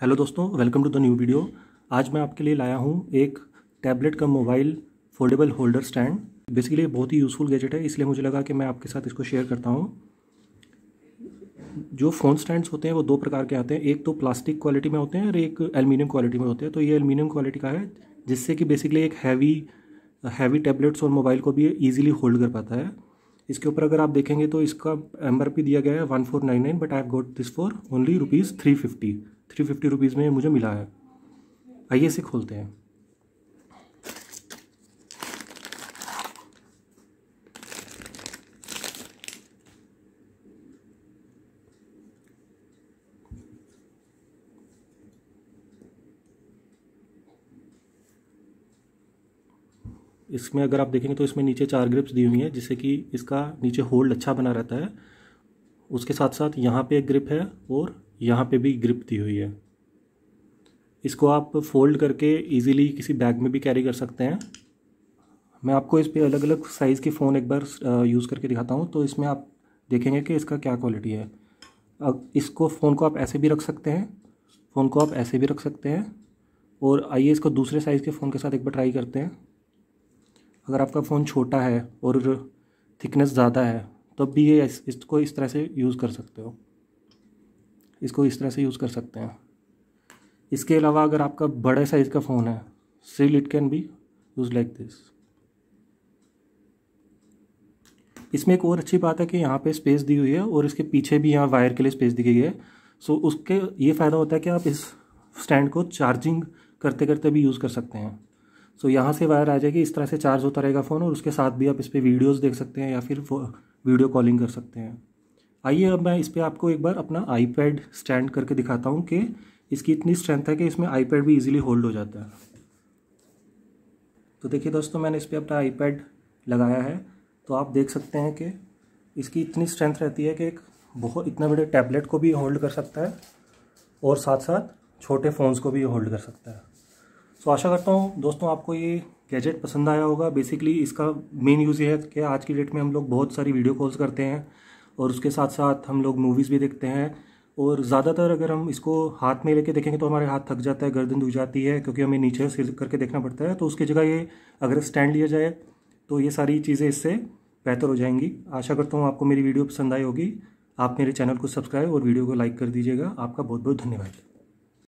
hello दोस्तों welcome to the new video आज मैं आपके लिए लाया हूँ एक टैबलेट का mobile foldable holder stand basically बहुत ही यूज़फुल गैजेट है इसलिए मुझे लगा कि मैं आपके साथ इसको शेयर करता हूँ जो फ़ोन स्टैंड्स होते हैं वो दो प्रकार के आते हैं एक तो प्लास्टिक क्वालिटी में होते हैं और एक एलमिनियम क्वालिटी में होते हैं तो ये एलमिनियम क्वालिटी का है जिससे कि बेसिकली एक हैवी हैवी टैबलेट्स और मोबाइल को भी ईजिली होल्ड कर पाता है इसके ऊपर अगर आप देखेंगे तो इसका एम दिया गया है one but I have got this for only rupees three three fifty rupees में मुझे मिला है आइए इसे खोलते हैं इसमें अगर आप देखेंगे तो इसमें नीचे चार ग्रिप्स दी हुई हैं जिससे कि इसका नीचे होल्ड अच्छा बना रहता है उसके साथ साथ यहाँ पे एक ग्रिप है और यहाँ पे भी ग्रिप दी हुई है इसको आप फोल्ड करके इजीली किसी बैग में भी कैरी कर सकते हैं मैं आपको इस पर अलग अलग साइज़ के फ़ोन एक बार यूज़ करके दिखाता हूँ तो इसमें आप देखेंगे कि इसका क्या क्वालिटी है अब इसको फ़ोन को आप ऐसे भी रख सकते हैं फ़ोन को आप ऐसे भी रख सकते हैं और आइए इसको दूसरे साइज़ के फ़ोन के साथ एक बार ट्राई करते हैं अगर आपका फ़ोन छोटा है और थिकनेस ज़्यादा है तब भी ये इसको इस तरह से यूज़ कर सकते हो इसको इस तरह से यूज़ कर सकते हैं इसके अलावा अगर आपका बड़े साइज़ का फ़ोन है सिल it can be use like this इसमें एक और अच्छी बात है कि यहाँ पे स्पेस दी हुई है और इसके पीछे भी यहाँ वायर के लिए स्पेस दी गई है सो so, उसके ये फ़ायदा होता है कि आप इस स्टैंड को चार्जिंग करते करते भी यूज़ कर सकते हैं सो so, यहाँ से वायर आ जाएगी इस तरह से चार्ज होता रहेगा फ़ोन और उसके साथ भी आप इस पर वीडियोज़ देख सकते हैं या फिर वीडियो कॉलिंग कर सकते हैं आइए अब मैं इस पर आपको एक बार अपना आईपैड स्टैंड करके दिखाता हूँ कि इसकी इतनी स्ट्रेंथ है कि इसमें आईपैड भी इजीली होल्ड हो जाता है तो देखिए दोस्तों मैंने इस पर अपना आईपैड लगाया है तो आप देख सकते हैं कि इसकी इतनी स्ट्रेंथ रहती है कि एक बहुत इतने बड़े टैबलेट को भी होल्ड कर सकता है और साथ साथ छोटे फ़ोन्स को भी होल्ड कर सकता है सो आशा करता हूँ दोस्तों आपको ये गैजेट पसंद आया होगा बेसिकली इसका मेन यूज़ ये है कि आज की डेट में हम लोग बहुत सारी वीडियो कॉल्स करते हैं और उसके साथ साथ हम लोग मूवीज़ भी देखते हैं और ज़्यादातर अगर हम इसको हाथ में लेके देखेंगे तो हमारे हाथ थक जाता है गर्दन दुख जाती है क्योंकि हमें नीचे से करके देखना पड़ता है तो उसकी जगह ये अगर स्टैंड लिया जाए तो ये सारी चीज़ें इससे बेहतर हो जाएंगी आशा करता हूँ आपको मेरी वीडियो पसंद आई होगी आप मेरे चैनल को सब्सक्राइब और वीडियो को लाइक कर दीजिएगा आपका बहुत बहुत धन्यवाद